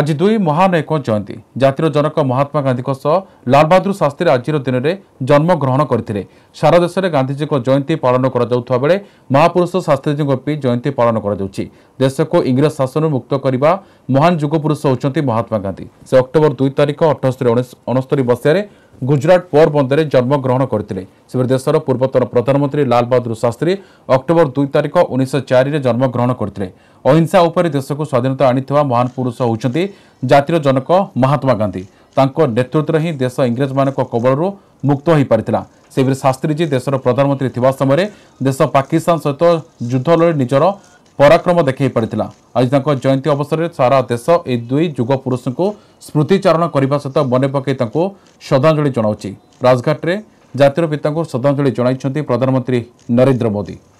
ଆଜି ଦୁଇ ମହାନାୟକ ଜୟନ୍ତୀ ଜାତିର ଜନକ ମହାତ୍ମା ଗାନ୍ଧୀଙ୍କ ସହ ଲାଲବାହାଦୁର ଶାସ୍ତ୍ରୀ ଆଜିର ଦିନରେ ଜନ୍ମଗ୍ରହଣ କରିଥିଲେ ସାରା ଦେଶରେ ଗାନ୍ଧିଜୀଙ୍କ ଜୟନ୍ତୀ ପାଳନ କରାଯାଉଥିବା ବେଳେ ମହାପୁରୁଷ ଶାସ୍ତ୍ରୀଜୀଙ୍କ ବି ଜୟନ୍ତୀ ପାଳନ କରାଯାଉଛି ଦେଶକୁ ଇଂରେଜ ଶାସନରୁ ମୁକ୍ତ କରିବା ମହାନ ଯୁଗ ପୁରୁଷ ହେଉଛନ୍ତି ମହାତ୍ମା ଗାନ୍ଧୀ ସେ ଅକ୍ଟୋବର ଦୁଇ ତାରିଖ ଅଠସ୍ତରୀ ଅଣସ୍ତରୀ ମସିହାରେ ଗୁଜରାଟ ପୋରବନ୍ଦରରେ ଜନ୍ମଗ୍ରହଣ କରିଥିଲେ ସେପରି ଦେଶର ପୂର୍ବତନ ପ୍ରଧାନମନ୍ତ୍ରୀ ଲାଲ ବାହାଦୁର ଶାସ୍ତ୍ରୀ ଅକ୍ଟୋବର ଦୁଇ ତାରିଖ ଉଣେଇଶହ ଚାରିରେ ଜନ୍ମଗ୍ରହଣ କରିଥିଲେ ଅହିଂସା ଉପରେ ଦେଶକୁ ସ୍ୱାଧୀନତା ଆଣିଥିବା ମହାନ ପୁରୁଷ ହେଉଛନ୍ତି ଜାତିର ଜନକ ମହାତ୍ମା ଗାନ୍ଧି ତାଙ୍କ ନେତୃତ୍ୱରେ ହିଁ ଦେଶ ଇଂରେଜମାନଙ୍କ କବଳରୁ ମୁକ୍ତ ହୋଇପାରିଥିଲା ସେହିପରି ଶାସ୍ତ୍ରୀଜୀ ଦେଶର ପ୍ରଧାନମନ୍ତ୍ରୀ ଥିବା ସମୟରେ ଦେଶ ପାକିସ୍ତାନ ସହିତ ଯୁଦ୍ଧ ଲଢ଼ି ନିଜର ପରାକ୍ରମ ଦେଖାଇ ପାରିଥିଲା ଆଜି ତାଙ୍କ ଜୟନ୍ତୀ ଅବସରରେ ସାରା ଦେଶ ଏହି ଦୁଇ ଯୁଗ ପୁରୁଷଙ୍କୁ ସ୍ମୃତିଚାରଣ କରିବା ସହିତ ମନେ ପକାଇ ତାଙ୍କୁ ଶ୍ରଦ୍ଧାଞ୍ଜଳି ଜଣାଉଛି ରାଜଘାଟରେ ଜାତିର ପିତାଙ୍କୁ ଶ୍ରଦ୍ଧାଞ୍ଜଳି ଜଣାଇଛନ୍ତି ପ୍ରଧାନମନ୍ତ୍ରୀ ନରେନ୍ଦ୍ର ମୋଦି